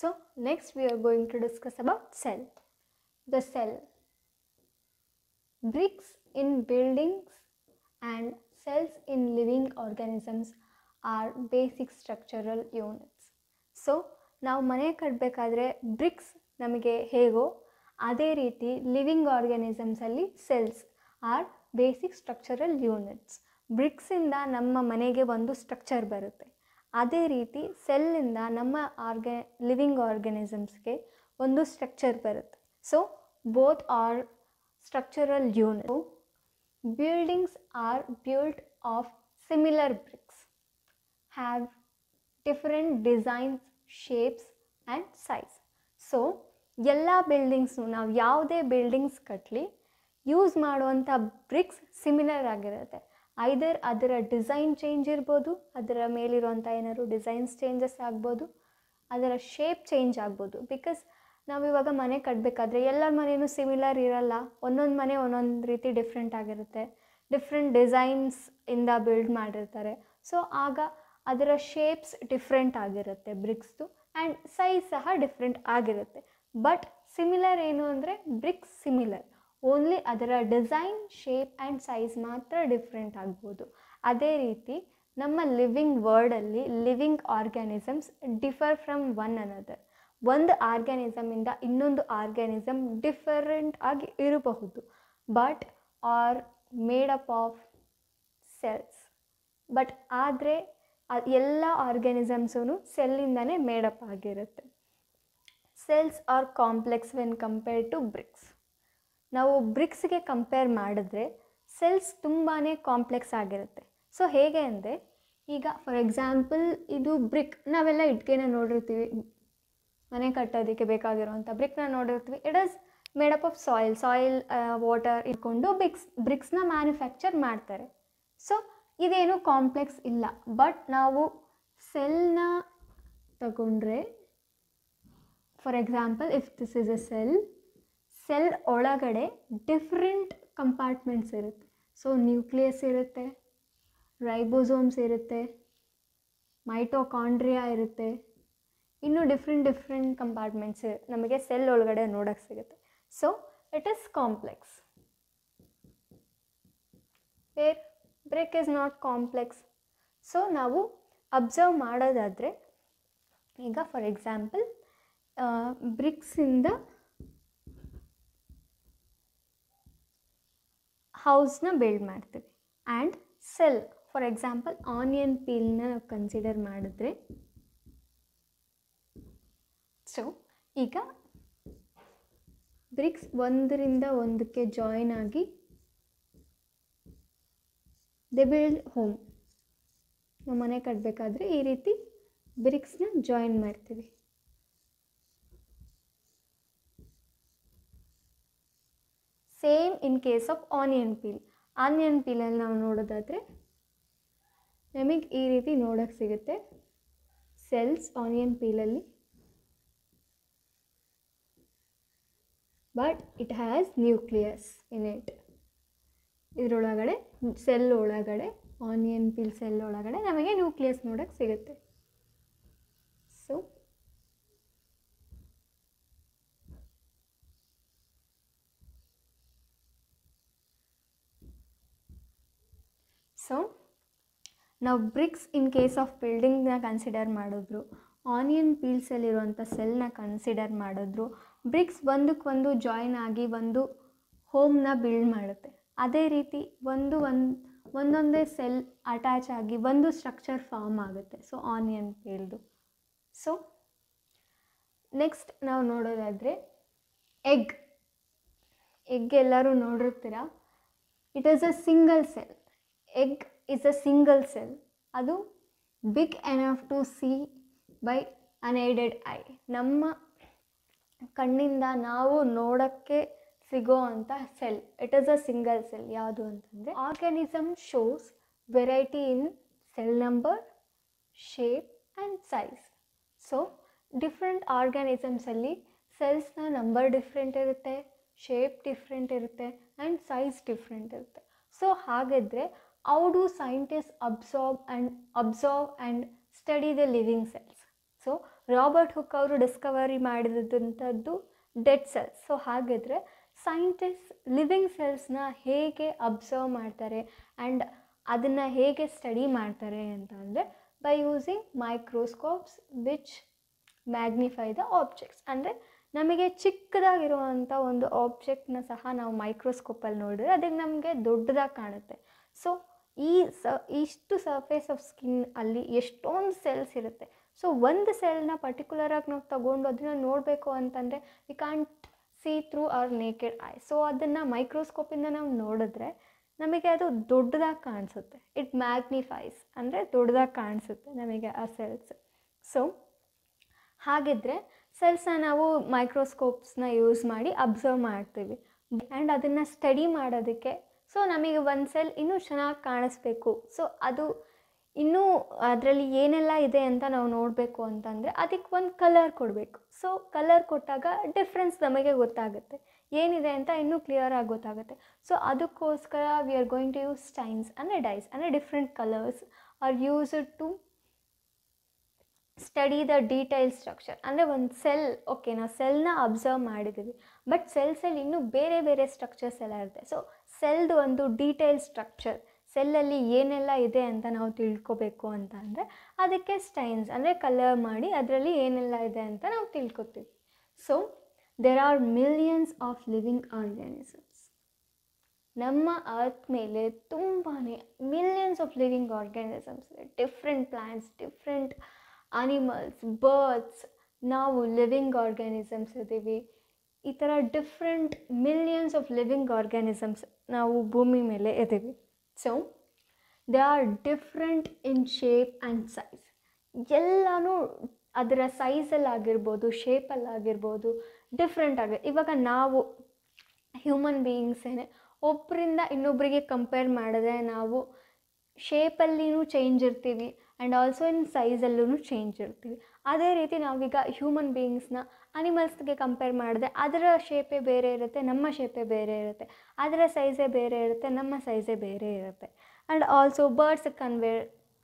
So next we are going to discuss about cell. The cell. Bricks in buildings and cells in living organisms are basic structural units. So, now so ನಾವು ಮನೆ ಕಟ್ಟಬೇಕಾದ್ರೆ bricks ನಮಗೆ ಹೇಗೋ ಅದೇ ರೀತಿ living ಆರ್ಗ್ಯಾನಿಸಮ್ಸಲ್ಲಿ cells are basic structural units ಬ್ರಿಕ್ಸಿಂದ ನಮ್ಮ ಮನೆಗೆ ಒಂದು ಸ್ಟ್ರಕ್ಚರ್ ಬರುತ್ತೆ ಅದೇ ರೀತಿ ಸೆಲ್ಲಿಂದ ನಮ್ಮ ಆರ್ಗೆ ಲಿವಿಂಗ್ ಆರ್ಗನಿಸಮ್ಸ್ಗೆ ಒಂದು ಸ್ಟ್ರಕ್ಚರ್ ಬರುತ್ತೆ so both are structural unit buildings are built of similar bricks have different designs shapes and size so ಎಲ್ಲ ಬಿಲ್ಡಿಂಗ್ಸ್ನು ನಾವು ಯಾವುದೇ ಬಿಲ್ಡಿಂಗ್ಸ್ ಕಟ್ಟಲಿ ಯೂಸ್ ಮಾಡುವಂಥ ಬ್ರಿಕ್ಸ್ ಸಿಮಿಲರ್ ಆಗಿರುತ್ತೆ ಐದರ್ ಅದರ ಡಿಸೈನ್ ಚೇಂಜ್ ಇರ್ಬೋದು ಅದರ ಮೇಲಿರುವಂಥ ಏನಾದರೂ ಡಿಸೈನ್ಸ್ ಚೇಂಜಸ್ ಆಗ್ಬೋದು ಅದರ ಶೇಪ್ ಚೇಂಜ್ ಆಗ್ಬೋದು ಬಿಕಾಸ್ ನಾವಿವಾಗ ಮನೆ ಕಟ್ಟಬೇಕಾದ್ರೆ ಎಲ್ಲರ ಮನೆಯೂ ಸಿಮಿಲರ್ ಇರಲ್ಲ ಒಂದೊಂದು ಮನೆ ಒಂದೊಂದು ರೀತಿ ಡಿಫ್ರೆಂಟ್ ಆಗಿರುತ್ತೆ ಡಿಫ್ರೆಂಟ್ ಡಿಸೈನ್ಸ್ ಇಂದ ಬಿಲ್ಡ್ ಮಾಡಿರ್ತಾರೆ ಸೊ ಆಗ ಅದರ ಶೇಪ್ಸ್ ಡಿಫ್ರೆಂಟ್ ಆಗಿರುತ್ತೆ ಬ್ರಿಕ್ಸ್ದು ಆ್ಯಂಡ್ ಸೈಜ್ ಸಹ ಡಿಫ್ರೆಂಟ್ ಆಗಿರುತ್ತೆ ಬಟ್ ಸಿಮಿಲರ್ ಏನು ಅಂದರೆ ಬ್ರಿಕ್ಸ್ ಸಿಮಿಲರ್ ಓನ್ಲಿ ಅದರ ಡಿಸೈನ್ ಶೇಪ್ ಆ್ಯಂಡ್ ಸೈಜ್ ಮಾತ್ರ ಡಿಫ್ರೆಂಟ್ ಆಗ್ಬೋದು ಅದೇ ರೀತಿ ನಮ್ಮ ಲಿವಿಂಗ್ ವರ್ಡಲ್ಲಿ living organisms differ from one another ಒಂದು ಆರ್ಗ್ಯಾನಿಸಮಿಂದ ಇನ್ನೊಂದು ಆರ್ಗ್ಯಾನಿಸಮ್ ಡಿಫರೆಂಟ್ ಆಗಿ ಇರಬಹುದು but are made up of cells but ಆದರೆ ಎಲ್ಲ ಆರ್ಗ್ಯಾನಿಸಮ್ಸೂ ಸೆಲ್ಲಿಂದನೇ ಮೇಡಪ್ ಆಗಿರುತ್ತೆ cells are complex when compared to bricks ನಾವು ಬ್ರಿಕ್ಸ್ಗೆ ಕಂಪೇರ್ ಮಾಡಿದ್ರೆ ಸೆಲ್ಸ್ ತುಂಬಾ ಕಾಂಪ್ಲೆಕ್ಸ್ ಆಗಿರುತ್ತೆ ಸೊ ಹೇಗೆ ಅಂದರೆ ಈಗ ಫಾರ್ ಎಕ್ಸಾಂಪಲ್ ಇದು ಬ್ರಿಕ್ ನಾವೆಲ್ಲ ಇಟ್ಗೆನ ನೋಡಿರ್ತೀವಿ ಮನೆ ಕಟ್ಟೋದಕ್ಕೆ ಬೇಕಾಗಿರೋವಂಥ ಬ್ರಿಕ್ನ ನೋಡಿರ್ತೀವಿ it is made up of soil soil water ಇಟ್ಕೊಂಡು ಬ್ರಿಕ್ಸ್ ಬ್ರಿಕ್ಸ್ನ ಮ್ಯಾನುಫ್ಯಾಕ್ಚರ್ ಮಾಡ್ತಾರೆ ಸೊ ಇದೇನು ಕಾಂಪ್ಲೆಕ್ಸ್ ಇಲ್ಲ ಬಟ್ ನಾವು ಸೆಲ್ನ ತಗೊಂಡ್ರೆ for example if this is a cell cell ಒಳಗಡೆ ಡಿಫ್ರೆಂಟ್ ಕಂಪಾರ್ಟ್ಮೆಂಟ್ಸ್ ಇರುತ್ತೆ ಸೊ ನ್ಯೂಕ್ಲಿಯಸ್ ಇರುತ್ತೆ ರೈಬೋಸೋಮ್ಸ್ ಇರುತ್ತೆ ಮೈಟೋಕಾಂಡ್ರಿಯಾ ಇರುತ್ತೆ ಇನ್ನೂ ಡಿಫ್ರೆಂಟ್ ಡಿಫ್ರೆಂಟ್ ಕಂಪಾರ್ಟ್ಮೆಂಟ್ಸ್ ನಮಗೆ ಸೆಲ್ ಒಳಗಡೆ ನೋಡೋಕ್ಕೆ ಸಿಗುತ್ತೆ so it is complex where brick is not complex so ನಾವು ಅಬ್ಸರ್ವ್ ಮಾಡೋದಾದರೆ ಈಗ ಫಾರ್ ಎಕ್ಸಾಂಪಲ್ ಬ್ರಿಕ್ಸಿಂದ ಹೌಸ್ನ ಬಿಲ್ಡ್ ಮಾಡ್ತೀವಿ and cell for example onion ಪೀಲ್ನ ನಾವು ಕನ್ಸಿಡರ್ ಮಾಡಿದ್ರೆ ಸೊ ಈಗ ಬ್ರಿಕ್ಸ್ ಒಂದರಿಂದ ಒಂದಕ್ಕೆ ಜಾಯಿನ್ ಆಗಿ ದೆ ಬಿಲ್ಡ್ ಹೋಮ್ ನಮ್ಮ ಮನೆ ಕಟ್ಟಬೇಕಾದ್ರೆ ಈ ರೀತಿ ಬ್ರಿಕ್ಸ್ನ ಜಾಯಿನ್ ಮಾಡ್ತೀವಿ same in case of onion peel onion ಪೀಲಲ್ಲಿ ನಾವು ನೋಡೋದಾದರೆ ನಮಗೆ ಈ ರೀತಿ ನೋಡೋಕ್ಕೆ ಸಿಗುತ್ತೆ ಸೆಲ್ಸ್ ಆನಿಯನ್ ಪೀಲಲ್ಲಿ but it has nucleus in it ಇದರೊಳಗಡೆ ಸೆಲ್ ಒಳಗಡೆ ಆನಿಯನ್ ಪೀಲ್ ಸೆಲ್ ಒಳಗಡೆ ನಮಗೆ ನ್ಯೂಕ್ಲಿಯಸ್ ನೋಡೋಕ್ಕೆ ಸಿಗುತ್ತೆ ಸೊ ನಾವು ಬ್ರಿಕ್ಸ್ ಇನ್ ಕೇಸ್ ಆಫ್ ಬಿಲ್ಡಿಂಗ್ನ ಕನ್ಸಿಡರ್ ಮಾಡಿದ್ರು ಆನಿಯನ್ ಪೀಲ್ಸಲ್ಲಿರುವಂಥ ಸೆಲ್ನ ಕನ್ಸಿಡರ್ ಮಾಡಿದ್ರು ಬ್ರಿಕ್ಸ್ ಒಂದಕ್ಕೊಂದು ಜಾಯಿನ್ ಆಗಿ ಒಂದು ಹೋಮ್ನ ಬಿಲ್ಡ್ ಮಾಡುತ್ತೆ ಅದೇ ರೀತಿ ಒಂದು ಒಂದು ಒಂದೊಂದೇ ಸೆಲ್ ಅಟ್ಯಾಚ್ ಆಗಿ ಒಂದು ಸ್ಟ್ರಕ್ಚರ್ ಫಾರ್ಮ್ ಆಗುತ್ತೆ ಸೊ ಆನಿಯನ್ ಪೀಲ್ದು ಸೊ ನೆಕ್ಸ್ಟ್ ನಾವು ನೋಡೋದಾದರೆ ಎಗ್ ಎಗ್ ಎಲ್ಲರೂ ನೋಡಿರ್ತೀರ it is a single cell egg is a single cell ಅದು big enough to see by unaided eye ನಮ್ಮ ಕಣ್ಣಿಂದ ನಾವು ನೋಡೋಕ್ಕೆ ಸಿಗೋ ಅಂಥ cell it is a single cell ಯಾವುದು ಅಂತಂದರೆ organism shows variety in cell number shape and size so different ಆರ್ಗ್ಯಾನಿಸಮ್ಸಲ್ಲಿ ಸೆಲ್ಸ್ನ ನಂಬರ್ ಡಿಫ್ರೆಂಟ್ ಇರುತ್ತೆ ಶೇಪ್ ಡಿಫ್ರೆಂಟ್ ಇರುತ್ತೆ ಆ್ಯಂಡ್ ಸೈಜ್ ಡಿಫ್ರೆಂಟ್ ಇರುತ್ತೆ ಸೊ ಹಾಗಿದ್ರೆ how do scientists absorb and observe and study the living cells so Robert Hooke ಅವರು discovery ಮಾಡಿದಂಥದ್ದು dead cells so ಹಾಗಿದ್ರೆ scientist living ಸೆಲ್ಸ್ನ ಹೇಗೆ ಅಬ್ಸರ್ವ್ ಮಾಡ್ತಾರೆ ಆ್ಯಂಡ್ ಅದನ್ನು ಹೇಗೆ ಸ್ಟಡಿ ಮಾಡ್ತಾರೆ ಅಂತ ಅಂದರೆ by using microscopes which magnify the objects ಅಂದರೆ ನಮಗೆ ಚಿಕ್ಕದಾಗಿರುವಂಥ ಒಂದು ಆಬ್ಜೆಕ್ಟ್ನ ಸಹ ನಾವು ಮೈಕ್ರೋಸ್ಕೋಪಲ್ಲಿ ನೋಡಿದ್ರೆ ಅದಕ್ಕೆ ನಮಗೆ ದೊಡ್ಡದಾಗಿ ಕಾಣುತ್ತೆ ಸೊ ಈ ಸ ಇಷ್ಟು ಸರ್ಫೇಸ್ ಆಫ್ ಸ್ಕಿನ್ ಅಲ್ಲಿ ಎಷ್ಟೊಂದು ಸೆಲ್ಸ್ ಇರುತ್ತೆ ಸೊ ಒಂದು ಸೆಲ್ನ ಪರ್ಟಿಕ್ಯುಲರಾಗಿ ನಾವು ತಗೊಂಡು ಅದನ್ನು ನೋಡಬೇಕು ಅಂತಂದರೆ we can't see through our naked eye so ಅದನ್ನು ಮೈಕ್ರೋಸ್ಕೋಪಿಂದ ನಾವು ನೋಡಿದ್ರೆ ನಮಗೆ ಅದು ದೊಡ್ಡದಾಗಿ ಕಾಣಿಸುತ್ತೆ ಇಟ್ ಮ್ಯಾಗ್ನಿಫೈಸ್ ಅಂದರೆ ದೊಡ್ಡದಾಗಿ ಕಾಣಿಸುತ್ತೆ ನಮಗೆ ಆ ಸೆಲ್ಸ್ ಸೊ ಹಾಗಿದ್ರೆ ಸೆಲ್ಸನ್ನ ನಾವು ಮೈಕ್ರೋಸ್ಕೋಪ್ಸ್ನ ಯೂಸ್ ಮಾಡಿ ಅಬ್ಸರ್ವ್ ಮಾಡ್ತೀವಿ ಆ್ಯಂಡ್ ಅದನ್ನು ಸ್ಟಡಿ ಮಾಡೋದಕ್ಕೆ ಸೊ ನಮಗೆ ಒಂದು ಸೆಲ್ ಇನ್ನೂ ಚೆನ್ನಾಗಿ ಕಾಣಿಸ್ಬೇಕು ಸೊ ಅದು ಇನ್ನೂ ಅದರಲ್ಲಿ ಏನೆಲ್ಲ ಇದೆ ಅಂತ ನಾವು ನೋಡಬೇಕು ಅಂತಂದರೆ ಅದಕ್ಕೆ ಒಂದು ಕಲರ್ ಕೊಡಬೇಕು ಸೊ ಕಲರ್ ಕೊಟ್ಟಾಗ ಡಿಫ್ರೆನ್ಸ್ ನಮಗೆ ಗೊತ್ತಾಗುತ್ತೆ ಏನಿದೆ ಅಂತ ಇನ್ನೂ ಕ್ಲಿಯರ್ ಆಗಿ ಗೊತ್ತಾಗುತ್ತೆ ಸೊ ಅದಕ್ಕೋಸ್ಕರ we are going to use stains ಅಂದರೆ ಡೈಸ್ ಅಂದರೆ different colours are used to study the detail structure ಅಂದರೆ ಒಂದು ಸೆಲ್ ಓಕೆ ನಾವು ಸೆಲ್ನ ಅಬ್ಸರ್ವ್ ಮಾಡಿದ್ದೀವಿ ಬಟ್ ಸೆಲ್ಸಲ್ಲಿ ಇನ್ನೂ ಬೇರೆ ಬೇರೆ ಸ್ಟ್ರಕ್ಚರ್ಸ್ ಎಲ್ಲ ಇರುತ್ತೆ ಸೊ ಸೆಲ್ದು ಒಂದು ಡೀಟೇಲ್ ಸ್ಟ್ರಕ್ಚರ್ ಸೆಲ್ಲಲ್ಲಿ ಏನೆಲ್ಲ ಇದೆ ಅಂತ ನಾವು ತಿಳ್ಕೊಬೇಕು ಅಂತ ಅಂದರೆ ಅದಕ್ಕೆ ಸ್ಟೈನ್ಸ್ ಅಂದರೆ ಕಲರ್ ಮಾಡಿ ಅದರಲ್ಲಿ ಏನೆಲ್ಲ ಇದೆ ಅಂತ ನಾವು ತಿಳ್ಕೊತೀವಿ so there are millions of living organisms ನಮ್ಮ ಅರ್ತ್ ಮೇಲೆ ತುಂಬಾ millions of living organisms different plants different animals birds ನಾವು ಲಿವಿಂಗ್ ಆರ್ಗ್ಯಾನಿಸಮ್ಸ್ ಇದ್ದೀವಿ ಈ ಥರ different millions of living organisms ನಾವು ಭೂಮಿ ಮೇಲೆ ಇದ್ದೀವಿ so they are different in shape and size ಎಲ್ಲನೂ ಅದರ ಸೈಜಲ್ಲಾಗಿರ್ಬೋದು ಶೇಪಲ್ಲಾಗಿರ್ಬೋದು ಡಿಫ್ರೆಂಟ್ ಆಗಿ ಇವಾಗ ನಾವು ಹ್ಯೂಮನ್ ಬೀಯಿಂಗ್ಸೇನೆ ಒಬ್ಬರಿಂದ ಇನ್ನೊಬ್ಬರಿಗೆ ಕಂಪೇರ್ ಮಾಡಿದ್ರೆ ನಾವು ಶೇಪಲ್ಲಿನೂ ಚೇಂಜ್ ಇರ್ತೀವಿ ಆ್ಯಂಡ್ ಆಲ್ಸೋ ಇನ್ ಸೈಜಲ್ಲೂ ಚೇಂಜ್ ಇರ್ತೀವಿ ಅದೇ ರೀತಿ ನಾವೀಗ ಹ್ಯೂಮನ್ ಬೀಯಿಂಗ್ಸ್ನ ಅನಿಮಲ್ಸ್ಗೆ ಕಂಪೇರ್ ಮಾಡಿದ್ರೆ ಅದರ ಶೇಪೇ ಬೇರೆ ಇರುತ್ತೆ ನಮ್ಮ ಶೇಪೇ ಬೇರೆ ಇರುತ್ತೆ ಅದರ ಸೈಜೇ ಬೇರೆ ಇರುತ್ತೆ ನಮ್ಮ ಸೈಜೇ ಬೇರೆ ಇರುತ್ತೆ ಆ್ಯಂಡ್ ಆಲ್ಸೋ ಬರ್ಡ್ಸ್ಗೆ ಕನ್ವೇ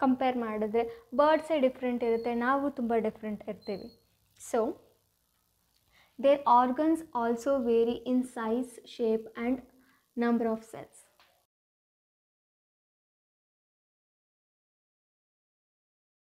ಕಂಪೇರ್ ಮಾಡಿದ್ರೆ ಬರ್ಡ್ಸೇ ಡಿಫ್ರೆಂಟ್ ಇರುತ್ತೆ ನಾವು ತುಂಬ ಡಿಫ್ರೆಂಟ್ ಇರ್ತೀವಿ so their organs also vary in size shape and number of cells